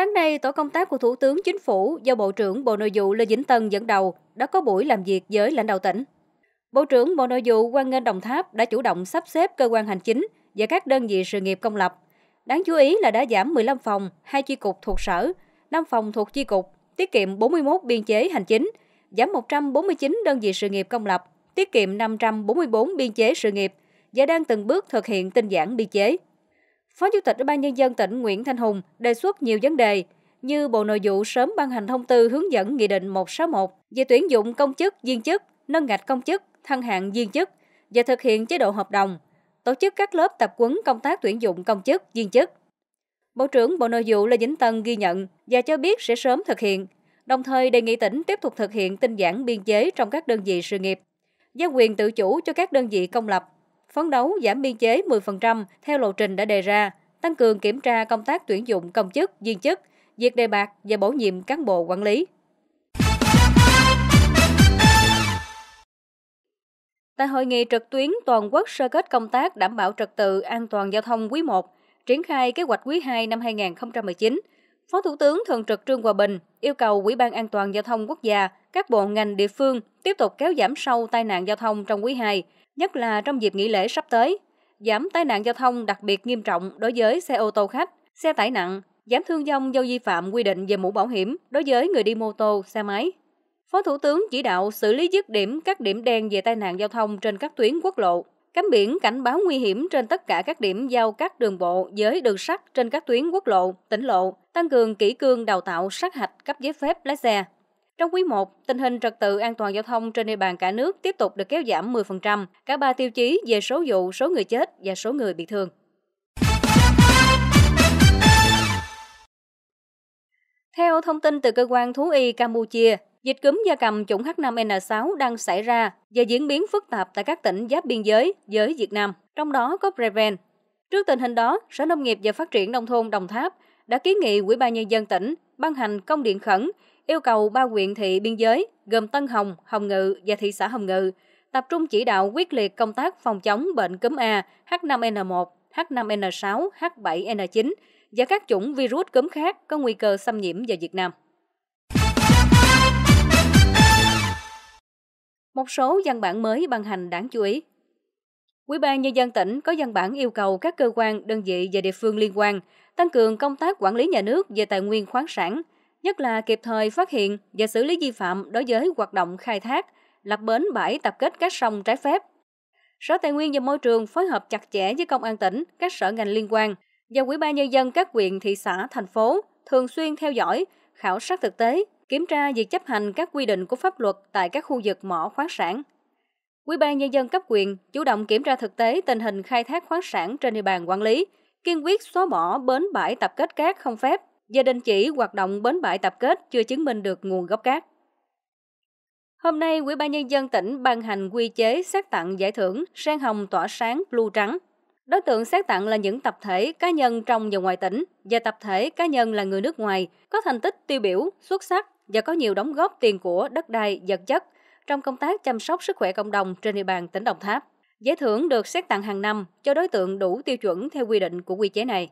Sáng nay, tổ công tác của Thủ tướng Chính phủ do Bộ trưởng Bộ Nội vụ Lê Vĩnh Tân dẫn đầu đã có buổi làm việc với lãnh đạo tỉnh. Bộ trưởng Bộ Nội vụ quan Nghênh Đồng Tháp đã chủ động sắp xếp cơ quan hành chính và các đơn vị sự nghiệp công lập. Đáng chú ý là đã giảm 15 phòng, 2 chi cục thuộc sở, 5 phòng thuộc chi cục, tiết kiệm 41 biên chế hành chính, giảm 149 đơn vị sự nghiệp công lập, tiết kiệm 544 biên chế sự nghiệp và đang từng bước thực hiện tinh giản biên chế. Phó Chủ tịch Ủy ban Nhân dân tỉnh Nguyễn Thanh Hùng đề xuất nhiều vấn đề như Bộ Nội vụ sớm ban hành thông tư hướng dẫn Nghị định 161 về tuyển dụng công chức, viên chức, nâng ngạch công chức, thăng hạng viên chức và thực hiện chế độ hợp đồng, tổ chức các lớp tập huấn công tác tuyển dụng công chức, viên chức. Bộ trưởng Bộ Nội vụ Lê Vĩnh Tân ghi nhận và cho biết sẽ sớm thực hiện, đồng thời đề nghị tỉnh tiếp tục thực hiện tinh giản biên chế trong các đơn vị sự nghiệp, giao quyền tự chủ cho các đơn vị công lập phấn đấu giảm biên chế 10% theo lộ trình đã đề ra, tăng cường kiểm tra công tác tuyển dụng công chức, viên chức, việc đề bạc và bổ nhiệm cán bộ quản lý. Tại hội nghị trực tuyến toàn quốc sơ kết công tác đảm bảo trật tự an toàn giao thông quý 1, triển khai kế hoạch quý 2 năm 2019, Phó Thủ tướng Thường trực Trương Hòa Bình yêu cầu Ủy ban An toàn Giao thông Quốc gia, các bộ ngành địa phương tiếp tục kéo giảm sâu tai nạn giao thông trong quý 2, nhất là trong dịp nghỉ lễ sắp tới, giảm tai nạn giao thông đặc biệt nghiêm trọng đối với xe ô tô khách, xe tải nặng, giảm thương vong do vi phạm quy định về mũ bảo hiểm đối với người đi mô tô, xe máy. Phó Thủ tướng chỉ đạo xử lý dứt điểm các điểm đen về tai nạn giao thông trên các tuyến quốc lộ, cấm biển cảnh báo nguy hiểm trên tất cả các điểm giao các đường bộ với đường sắt trên các tuyến quốc lộ, tỉnh lộ, tăng cường kỹ cương đào tạo sát hạch cấp giấy phép lái xe. Trong quý 1, tình hình trật tự an toàn giao thông trên địa bàn cả nước tiếp tục được kéo giảm 10%, cả ba tiêu chí về số vụ, số người chết và số người bị thương. Theo thông tin từ cơ quan thú y Campuchia, dịch cúm gia cầm chủng H5N6 đang xảy ra và diễn biến phức tạp tại các tỉnh giáp biên giới với Việt Nam, trong đó có Preven. Trước tình hình đó, Sở Nông nghiệp và Phát triển Nông thôn Đồng Tháp đã kiến nghị Ủy ban Nhân dân tỉnh ban hành công điện khẩn yêu cầu ba huyện thị biên giới gồm Tân Hồng, Hồng Ngự và thị xã Hồng Ngự tập trung chỉ đạo quyết liệt công tác phòng chống bệnh cúm A H5N1, H5N6, H7N9 và các chủng virus cúm khác có nguy cơ xâm nhiễm vào Việt Nam. Một số văn bản mới ban hành đáng chú ý. Ủy ban nhân dân tỉnh có văn bản yêu cầu các cơ quan, đơn vị và địa phương liên quan tăng cường công tác quản lý nhà nước về tài nguyên khoáng sản – nhất là kịp thời phát hiện và xử lý vi phạm đối với hoạt động khai thác, lập bến bãi tập kết các sông trái phép. Sở Tài nguyên và Môi trường phối hợp chặt chẽ với Công an tỉnh, các sở ngành liên quan và Ủy ban Nhân dân các huyện, thị xã, thành phố thường xuyên theo dõi, khảo sát thực tế, kiểm tra việc chấp hành các quy định của pháp luật tại các khu vực mỏ khoáng sản. Ủy ban Nhân dân cấp quyền chủ động kiểm tra thực tế tình hình khai thác khoáng sản trên địa bàn quản lý, kiên quyết xóa bỏ bến bãi tập kết cát không phép, Gia đình chỉ hoạt động bến bãi tập kết chưa chứng minh được nguồn gốc cát. Hôm nay, Ủy ban Nhân dân tỉnh ban hành quy chế xét tặng giải thưởng Sang Hồng Tỏa Sáng Blue Trắng. Đối tượng xét tặng là những tập thể cá nhân trong và ngoài tỉnh và tập thể cá nhân là người nước ngoài có thành tích tiêu biểu, xuất sắc và có nhiều đóng góp tiền của đất đai, vật chất trong công tác chăm sóc sức khỏe cộng đồng trên địa bàn tỉnh Đồng Tháp. Giải thưởng được xét tặng hàng năm cho đối tượng đủ tiêu chuẩn theo quy định của quy chế này.